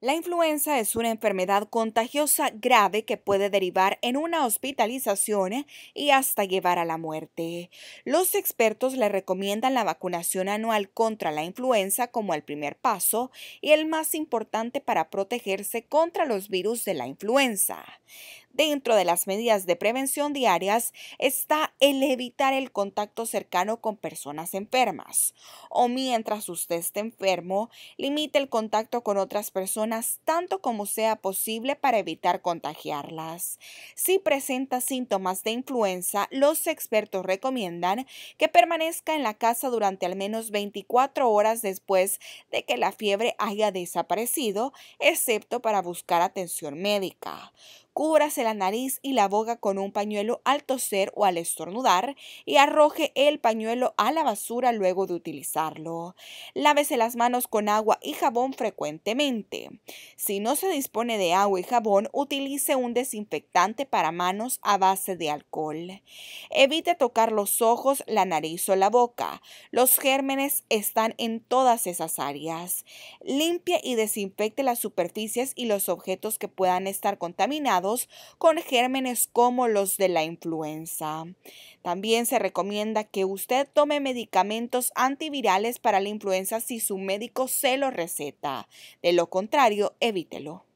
La influenza es una enfermedad contagiosa grave que puede derivar en una hospitalización eh, y hasta llevar a la muerte. Los expertos le recomiendan la vacunación anual contra la influenza como el primer paso y el más importante para protegerse contra los virus de la influenza. Dentro de las medidas de prevención diarias está el evitar el contacto cercano con personas enfermas o mientras usted esté enfermo, limite el contacto con otras personas tanto como sea posible para evitar contagiarlas. Si presenta síntomas de influenza, los expertos recomiendan que permanezca en la casa durante al menos 24 horas después de que la fiebre haya desaparecido, excepto para buscar atención médica cúbrase la nariz y la boca con un pañuelo al toser o al estornudar y arroje el pañuelo a la basura luego de utilizarlo. Lávese las manos con agua y jabón frecuentemente. Si no se dispone de agua y jabón, utilice un desinfectante para manos a base de alcohol. Evite tocar los ojos, la nariz o la boca. Los gérmenes están en todas esas áreas. Limpie y desinfecte las superficies y los objetos que puedan estar contaminados con gérmenes como los de la influenza. También se recomienda que usted tome medicamentos antivirales para la influenza si su médico se lo receta. De lo contrario, evítelo.